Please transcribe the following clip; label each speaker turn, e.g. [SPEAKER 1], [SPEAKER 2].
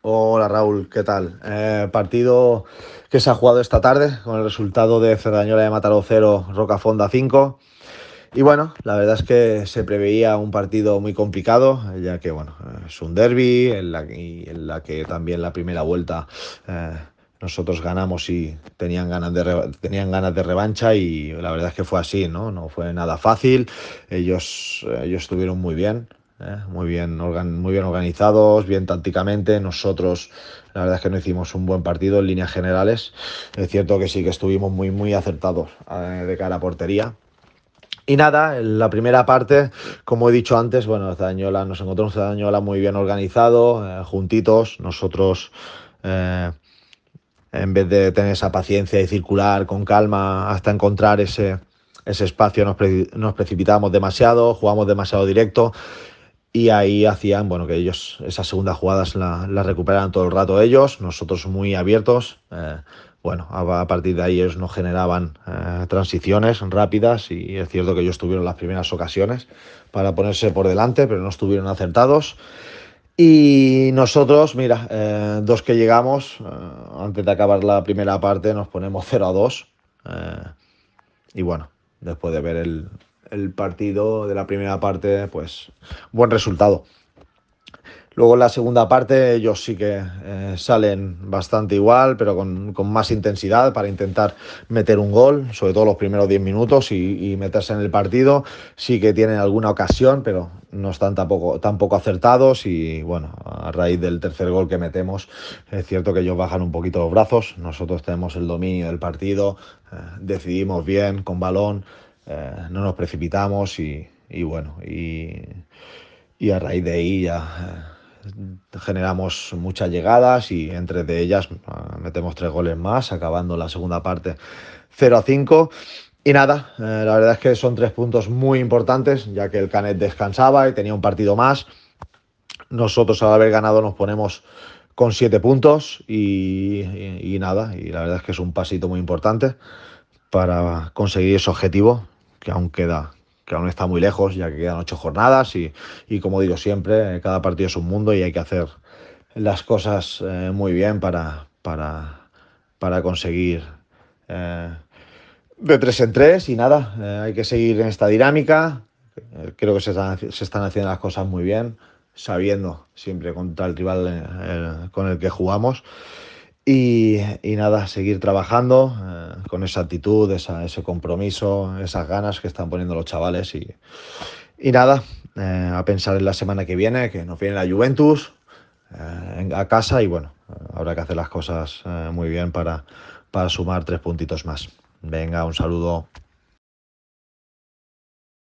[SPEAKER 1] Hola Raúl, ¿qué tal? Eh, partido que se ha jugado esta tarde con el resultado de Cerdañola de Mataró 0, Rocafonda 5. Y bueno, la verdad es que se preveía un partido muy complicado, ya que bueno, es un derby en la, en la que también la primera vuelta eh, nosotros ganamos y tenían ganas de tenían ganas de revancha y la verdad es que fue así, ¿no? No fue nada fácil. Ellos ellos estuvieron muy bien. ¿eh? muy, bien muy bien organizados, bien tácticamente. Nosotros, la verdad es que no hicimos un buen partido en líneas generales. Es cierto que sí que estuvimos muy, muy acertados eh, de cara a portería. Y nada, la primera parte, como he dicho antes, bueno, nos encontramos muy bien organizado, eh, juntitos, nosotros en vez de tener esa paciencia y circular con calma hasta encontrar ese, ese espacio, nos, precipitábamos precipitamos demasiado, jugamos demasiado directo y ahí hacían, bueno, que ellos esas segundas jugadas las la recuperaran todo el rato ellos, nosotros muy abiertos. Eh, bueno, a, partir de ahí ellos nos generaban eh, transiciones rápidas y es cierto que ellos tuvieron las primeras ocasiones para ponerse por delante, pero no estuvieron acertados. Y nosotros, mira, eh, dos que llegamos, antes de acabar la primera parte nos ponemos 0 a 2. y bueno, después de ver el, el partido de la primera parte, pues buen resultado. Luego en la segunda parte ellos sí que eh, salen bastante igual, pero con, más intensidad para intentar meter un gol, sobre todo los primeros 10 minutos y, meterse en el partido. Sí que tienen alguna ocasión, pero no están tampoco, tampoco acertados y bueno, a raíz del tercer gol que metemos, es cierto que ellos bajan un poquito los brazos, nosotros tenemos el dominio del partido, eh, decidimos bien con balón. Eh, no nos precipitamos y, bueno, y, a raíz de ahí ya eh, generamos muchas llegadas y entre de ellas ah, metemos tres goles más, acabando la segunda parte 0 a 5. Y nada, eh, la verdad es que son tres puntos muy importantes, ya que el Canet descansaba y tenía un partido más. Nosotros al haber ganado nos ponemos con siete puntos y nada, y la verdad es que es un pasito muy importante para conseguir ese objetivo que aún queda, que aún está muy lejos, ya que quedan ocho jornadas y, como digo siempre, eh, cada partido es un mundo y hay que hacer las cosas eh, muy bien para, para, para conseguir eh, de tres en tres y nada, hay que seguir en esta dinámica. Creo que se están, se están, haciendo las cosas muy bien, sabiendo siempre contra el rival con el que jugamos. Y, nada, seguir trabajando eh, con esa actitud, ese compromiso, esas ganas que están poniendo los chavales. Y, nada, eh, a pensar en la semana que viene, que nos viene la Juventus eh, a casa y bueno, habrá que hacer las cosas muy bien para, para sumar tres puntitos más. Venga, un saludo.